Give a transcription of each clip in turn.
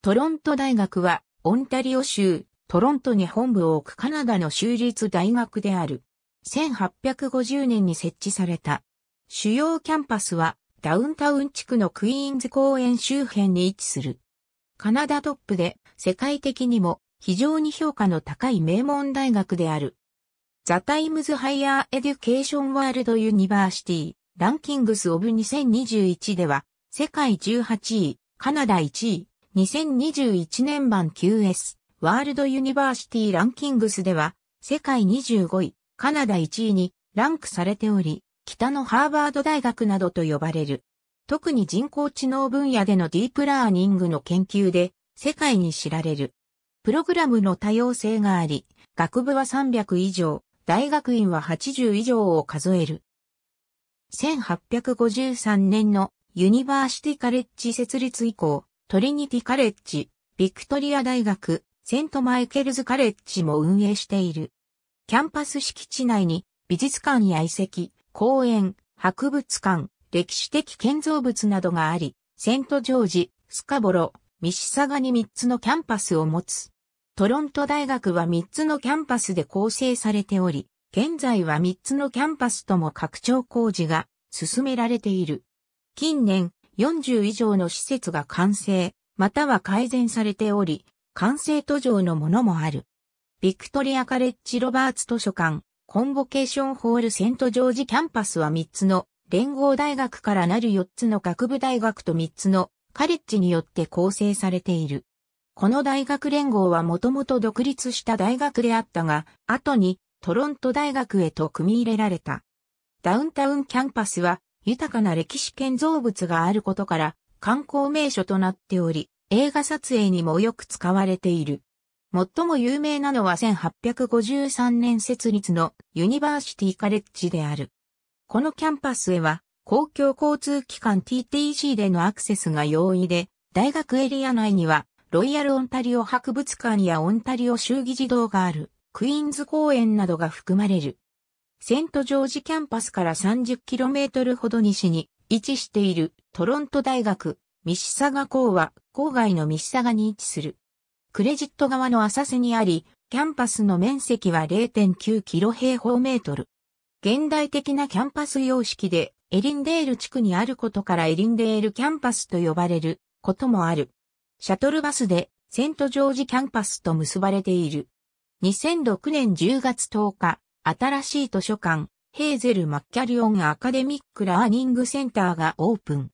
トロント大学は、オンタリオ州、トロントに本部を置くカナダの州立大学である。1850年に設置された。主要キャンパスは、ダウンタウン地区のクイーンズ公園周辺に位置する。カナダトップで、世界的にも、非常に評価の高い名門大学である。ザ・タイムズ・ハイヤー・エデュケーション・ワールド・ユニバーシティ、ランキングス・オブ2021では、世界18位、カナダ1位、2021年版 QS ワールドユニバーシティランキングスでは世界25位、カナダ1位にランクされており、北のハーバード大学などと呼ばれる。特に人工知能分野でのディープラーニングの研究で世界に知られる。プログラムの多様性があり、学部は300以上、大学院は80以上を数える。1853年のユニバーシティカレッジ設立以降、トリニティカレッジ、ビクトリア大学、セントマイケルズカレッジも運営している。キャンパス敷地内に美術館や遺跡、公園、博物館、歴史的建造物などがあり、セントジョージ、スカボロ、ミシサガに3つのキャンパスを持つ。トロント大学は3つのキャンパスで構成されており、現在は3つのキャンパスとも拡張工事が進められている。近年、40以上の施設が完成、または改善されており、完成途上のものもある。ビクトリアカレッジロバーツ図書館、コンボケーションホールセントジョージキャンパスは3つの連合大学からなる4つの学部大学と3つのカレッジによって構成されている。この大学連合はもともと独立した大学であったが、後にトロント大学へと組み入れられた。ダウンタウンキャンパスは豊かな歴史建造物があることから観光名所となっており、映画撮影にもよく使われている。最も有名なのは1853年設立のユニバーシティカレッジである。このキャンパスへは公共交通機関 TTC でのアクセスが容易で、大学エリア内にはロイヤルオンタリオ博物館やオンタリオ州議事堂があるクイーンズ公園などが含まれる。セントジョージキャンパスから 30km ほど西に位置しているトロント大学、ミシサガ港は郊外のミシサガに位置する。クレジット側の浅瀬にあり、キャンパスの面積は0.9キロ平方メートル。現代的なキャンパス様式で、エリンデール地区にあることからエリンデールキャンパスと呼ばれることもある。シャトルバスでセントジョージキャンパスと結ばれている。2006年10月10日、新しい図書館、ヘーゼル・マッキャリオン・アカデミック・ラーニング・センターがオープン。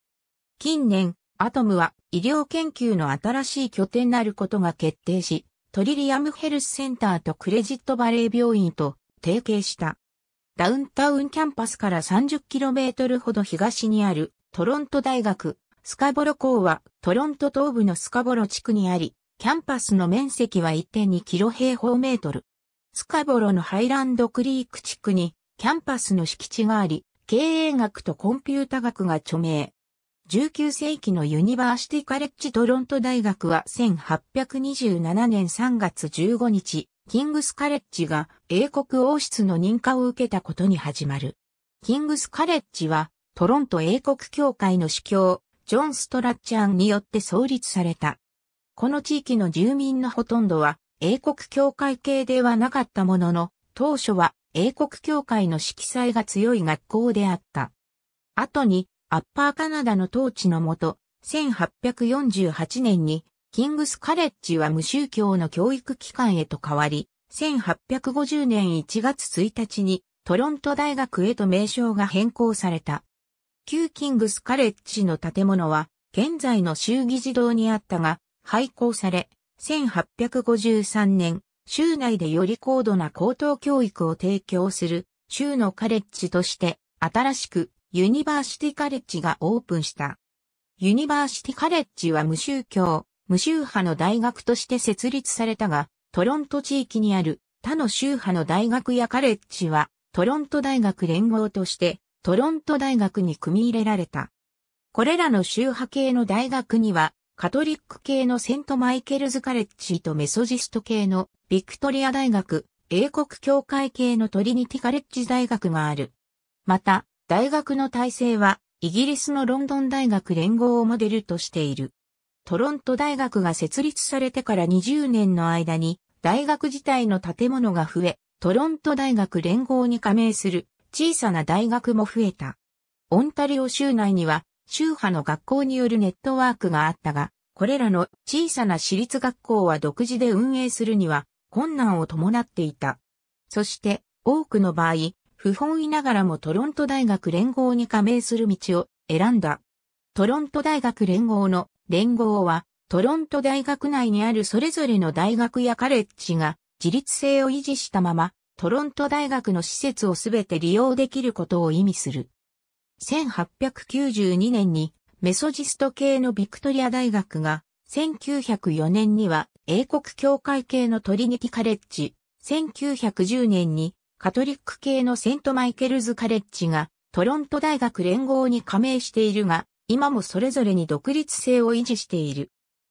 近年、アトムは医療研究の新しい拠点になることが決定し、トリリアムヘルスセンターとクレジットバレー病院と提携した。ダウンタウンキャンパスから 30km ほど東にあるトロント大学スカボロ港はトロント東部のスカボロ地区にあり、キャンパスの面積は1.2キロ平方メートル。スカボロのハイランドクリーク地区にキャンパスの敷地があり、経営学とコンピュータ学が著名。19世紀のユニバーシティカレッジトロント大学は1827年3月15日、キングスカレッジが英国王室の認可を受けたことに始まる。キングスカレッジはトロント英国協会の司教、ジョン・ストラッチャンによって創立された。この地域の住民のほとんどは英国教会系ではなかったものの、当初は英国教会の色彩が強い学校であった。後に、アッパーカナダの統治のもと、1848年に、キングスカレッジは無宗教の教育機関へと変わり、1850年1月1日にトロント大学へと名称が変更された。旧キングスカレッジの建物は現在の衆議児童にあったが、廃校され、1853年、州内でより高度な高等教育を提供する州のカレッジとして新しくユニバーシティカレッジがオープンした。ユニバーシティカレッジは無宗教、無宗派の大学として設立されたが、トロント地域にある他の宗派の大学やカレッジはトロント大学連合としてトロント大学に組み入れられた。これらの宗派系の大学にはカトリック系のセントマイケルズカレッジとメソジスト系のビクトリア大学、英国教会系のトリニティカレッジ大学がある。また、大学の体制は、イギリスのロンドン大学連合をモデルとしている。トロント大学が設立されてから20年の間に、大学自体の建物が増え、トロント大学連合に加盟する小さな大学も増えた。オンタリオ州内には宗派の学校によるネットワークがあったが、これらの小さな私立学校は独自で運営するには困難を伴っていた。そして多くの場合、不本意ながらもトロント大学連合に加盟する道を選んだ。トロント大学連合の連合はトロント大学内にあるそれぞれの大学やカレッジが自立性を維持したままトロント大学の施設をすべて利用できることを意味する。1892年にメソジスト系のビクトリア大学が、1904年には英国教会系のトリニティカレッジ、1910年にカトリック系のセントマイケルズカレッジがトロント大学連合に加盟しているが、今もそれぞれに独立性を維持している。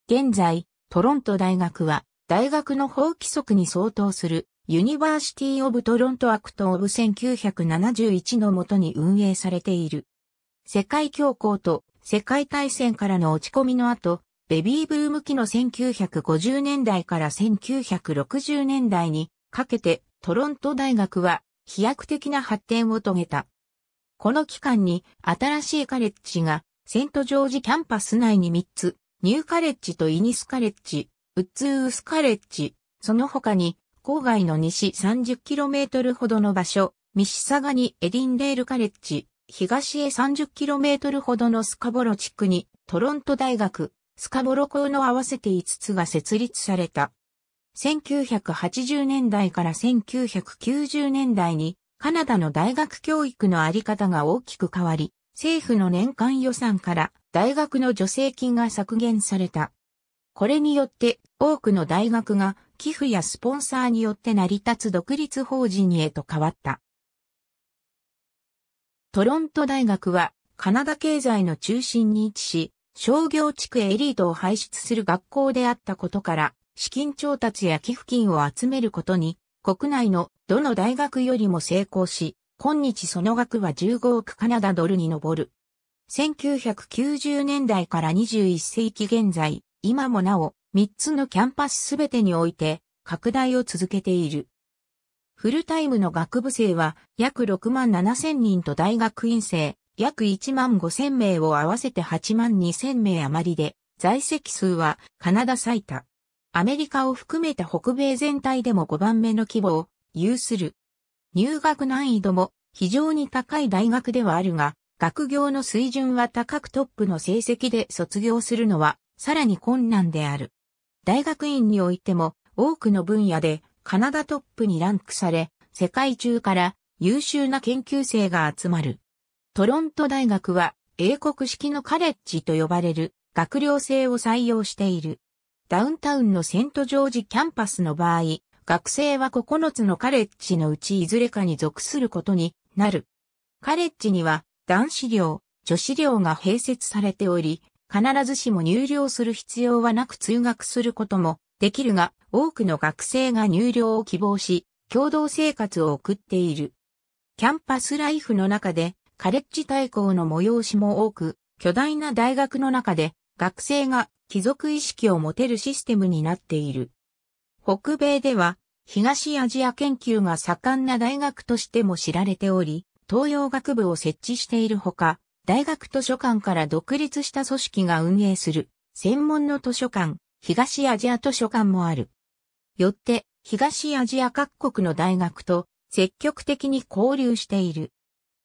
現在、トロント大学は大学の法規則に相当するユニバーシティ・オブ・トロント・アクト・オブ1971のもとに運営されている。世界恐慌と世界大戦からの落ち込みの後、ベビーブーム期の1950年代から1960年代にかけてトロント大学は飛躍的な発展を遂げた。この期間に新しいカレッジがセントジョージキャンパス内に3つ、ニューカレッジとイニスカレッジ、ウッズースカレッジ、その他に郊外の西 30km ほどの場所、西サ賀にエディンレールカレッジ、東へ 30km ほどのスカボロ地区にトロント大学、スカボロ校の合わせて5つが設立された。1980年代から1990年代にカナダの大学教育のあり方が大きく変わり、政府の年間予算から大学の助成金が削減された。これによって多くの大学が寄付やスポンサーによって成り立つ独立法人へと変わった。トロント大学はカナダ経済の中心に位置し、商業地区エリートを輩出する学校であったことから、資金調達や寄付金を集めることに、国内のどの大学よりも成功し、今日その額は15億カナダドルに上る。1990年代から21世紀現在、今もなお、3つのキャンパスすべてにおいて拡大を続けている。フルタイムの学部生は約6万7千人と大学院生約1万5千名を合わせて8万2千名余りで、在籍数はカナダ最多。アメリカを含めた北米全体でも5番目の規模を有する。入学難易度も非常に高い大学ではあるが、学業の水準は高くトップの成績で卒業するのはさらに困難である。大学院においても多くの分野でカナダトップにランクされ、世界中から優秀な研究生が集まる。トロント大学は英国式のカレッジと呼ばれる学寮制を採用している。ダウンタウンのセントジョージキャンパスの場合、学生は9つのカレッジのうちいずれかに属することになる。カレッジには男子寮、女子寮が併設されており、必ずしも入寮する必要はなく通学することもできるが、多くの学生が入寮を希望し、共同生活を送っている。キャンパスライフの中で、カレッジ対抗の催しも多く、巨大な大学の中で、学生が貴族意識を持てるシステムになっている。北米では、東アジア研究が盛んな大学としても知られており、東洋学部を設置しているほか、大学図書館から独立した組織が運営する専門の図書館、東アジア図書館もある。よって、東アジア各国の大学と積極的に交流している。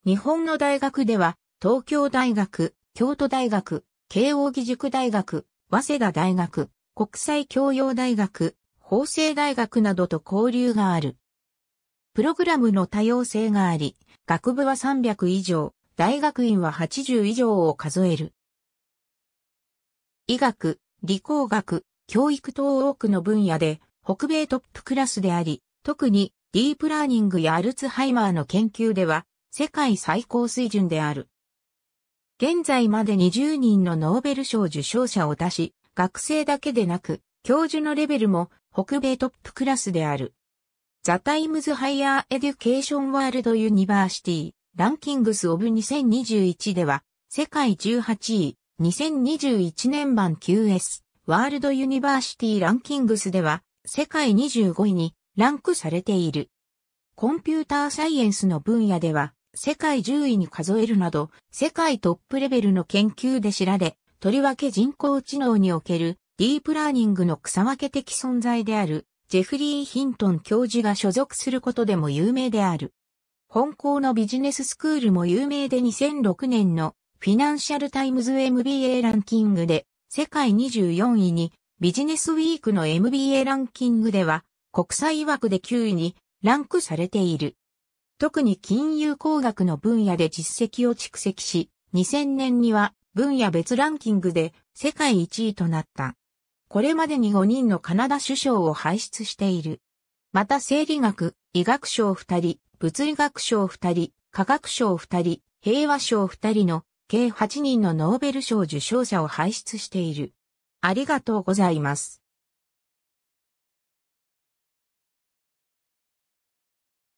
日本の大学では、東京大学、京都大学、慶応義塾大学、早稲田大学、国際教養大学、法政大学などと交流がある。プログラムの多様性があり、学部は300以上、大学院は80以上を数える。医学、理工学、教育等多くの分野で北米トップクラスであり、特にディープラーニングやアルツハイマーの研究では世界最高水準である。現在まで20人のノーベル賞受賞者を出し、学生だけでなく教授のレベルも北米トップクラスである。ザ・タイムズ・ハイヤー・エデュケーション・ワールド・ユニバーシティ。ランキングスオブ2021では、世界18位、2021年版 QS、ワールドユニバーシティランキングスでは、世界25位にランクされている。コンピューターサイエンスの分野では、世界10位に数えるなど、世界トップレベルの研究で知られ、とりわけ人工知能におけるディープラーニングの草分け的存在である、ジェフリー・ヒントン教授が所属することでも有名である。本校のビジネススクールも有名で2006年のフィナンシャルタイムズ MBA ランキングで世界24位にビジネスウィークの MBA ランキングでは国際枠で9位にランクされている。特に金融工学の分野で実績を蓄積し、2000年には分野別ランキングで世界1位となった。これまでに5人のカナダ首相を輩出している。また生理学、医学賞2人、物理学賞2人、科学賞2人、平和賞2人の計8人のノーベル賞受賞者を輩出している。ありがとうございます。